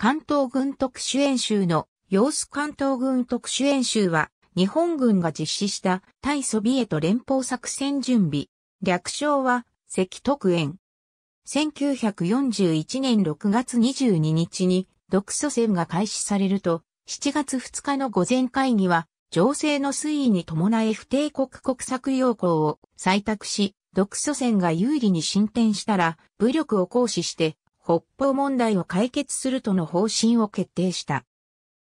関東軍特殊演習の様子関東軍特殊演習は日本軍が実施した対ソビエト連邦作戦準備。略称は赤徳園。1941年6月22日に独ソ戦が開始されると7月2日の午前会議は情勢の推移に伴い不定国国策要項を採択し、独ソ戦が有利に進展したら武力を行使して北方問題を解決するとの方針を決定した。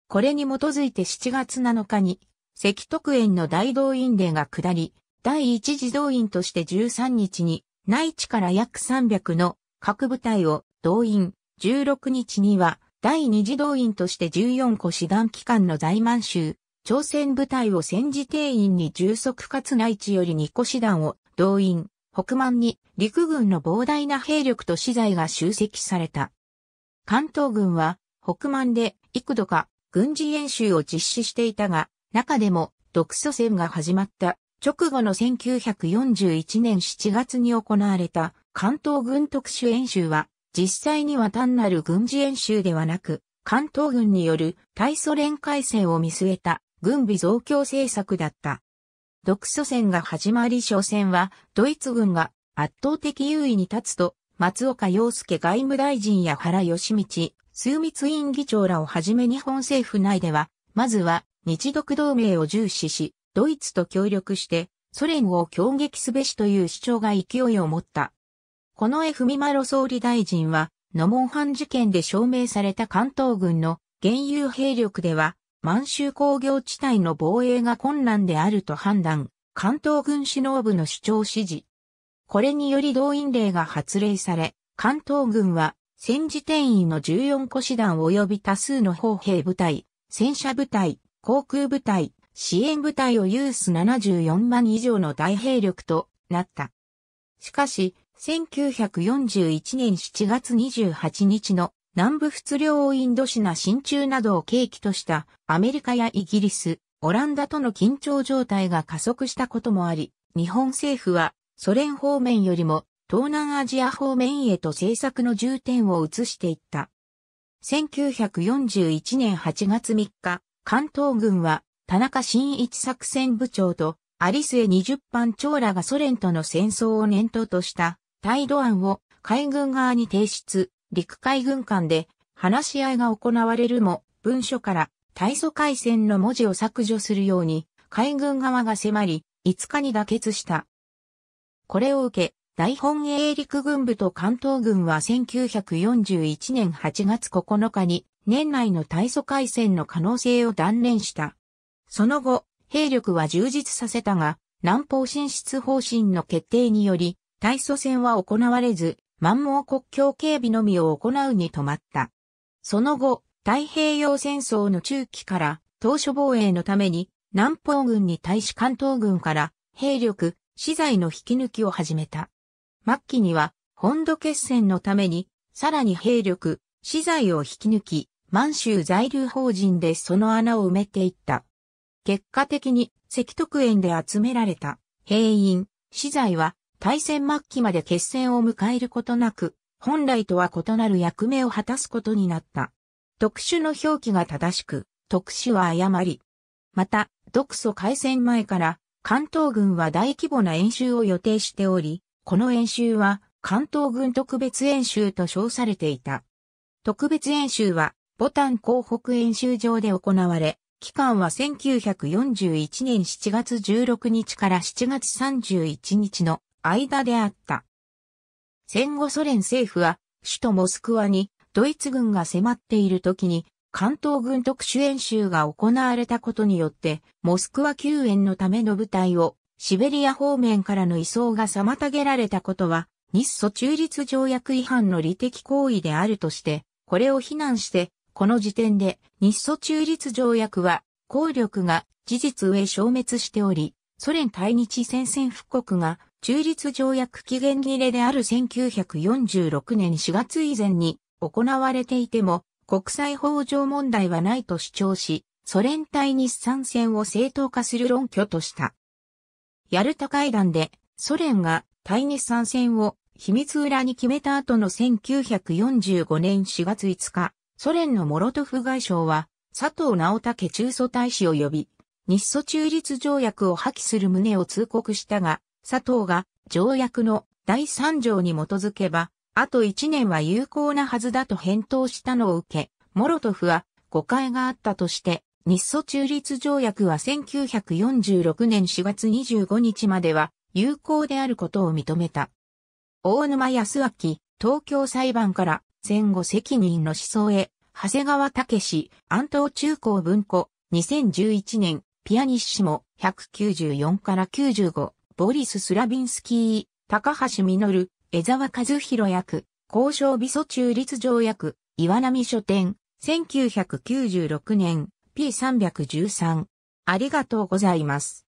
これに基づいて7月7日に、赤徳園の大動員令が下り、第一次動員として13日に、内地から約300の各部隊を動員、16日には、第二次動員として14個師団機関の在満州、朝鮮部隊を戦時定員に充足かつ内地より2個師団を動員、北満に陸軍の膨大な兵力と資材が集積された。関東軍は北満で幾度か軍事演習を実施していたが、中でも独ソ戦が始まった直後の1941年7月に行われた関東軍特殊演習は実際には単なる軍事演習ではなく、関東軍による対ソ連改戦を見据えた軍備増強政策だった。独ソ戦が始まり初戦は、ドイツ軍が圧倒的優位に立つと、松岡洋介外務大臣や原義道、枢密院議長らをはじめ日本政府内では、まずは日独同盟を重視し、ドイツと協力してソ連を強撃すべしという主張が勢いを持った。このミ文ロ総理大臣は、ノモンハン事件で証明された関東軍の現有兵力では、満州工業地帯の防衛が困難であると判断、関東軍指導部の主張支持。これにより動員令が発令され、関東軍は戦時転移の14個師団及び多数の砲兵部隊、戦車部隊、航空部隊、支援部隊を有す74万以上の大兵力となった。しかし、1941年7月28日の南部仏領をインドシナ真中などを契機としたアメリカやイギリス、オランダとの緊張状態が加速したこともあり、日本政府はソ連方面よりも東南アジア方面へと政策の重点を移していった。1941年8月3日、関東軍は田中新一作戦部長とアリスエ20班長らがソ連との戦争を念頭とした態度案を海軍側に提出、陸海軍間で話し合いが行われるも、文書から大祖海戦の文字を削除するように、海軍側が迫り、5日に妥結した。これを受け、大本営陸軍部と関東軍は1941年8月9日に年内の大祖海戦の可能性を断念した。その後、兵力は充実させたが、南方進出方針の決定により、大祖戦は行われず、満蒙国境警備のみを行うに止まった。その後、太平洋戦争の中期から、当初防衛のために、南方軍に対し関東軍から、兵力、資材の引き抜きを始めた。末期には、本土決戦のために、さらに兵力、資材を引き抜き、満州在留邦人でその穴を埋めていった。結果的に、赤徳園で集められた、兵員、資材は、大戦末期まで決戦を迎えることなく、本来とは異なる役目を果たすことになった。特殊の表記が正しく、特殊は誤り。また、独ソ開戦前から関東軍は大規模な演習を予定しており、この演習は関東軍特別演習と称されていた。特別演習は、ボタン港北演習場で行われ、期間は1941年7月16日から7月31日の間であった。戦後ソ連政府は、首都モスクワにドイツ軍が迫っている時に、関東軍特殊演習が行われたことによって、モスクワ救援のための部隊をシベリア方面からの移送が妨げられたことは、日ソ中立条約違反の利的行為であるとして、これを非難して、この時点で日ソ中立条約は、効力が事実上消滅しており、ソ連対日戦線復刻が中立条約期限切れである1946年4月以前に行われていても国際法上問題はないと主張し、ソ連対日参戦を正当化する論拠とした。ヤルタ会談でソ連が対日参戦を秘密裏に決めた後の1945年4月5日、ソ連のモロトフ外相は佐藤直武中祖大使を呼び、日ソ中立条約を破棄する旨を通告したが、佐藤が条約の第3条に基づけば、あと1年は有効なはずだと返答したのを受け、モロトフは誤解があったとして、日ソ中立条約は1946年4月25日までは有効であることを認めた。大沼康明、東京裁判から戦後責任の思想へ、長谷川武安東中高文庫、2011年、ピアニッシモ、194から95。ボリス・スラビンスキー、高橋実、江沢和弘役、交渉美祖中立条約、岩波書店、1996年、P313。ありがとうございます。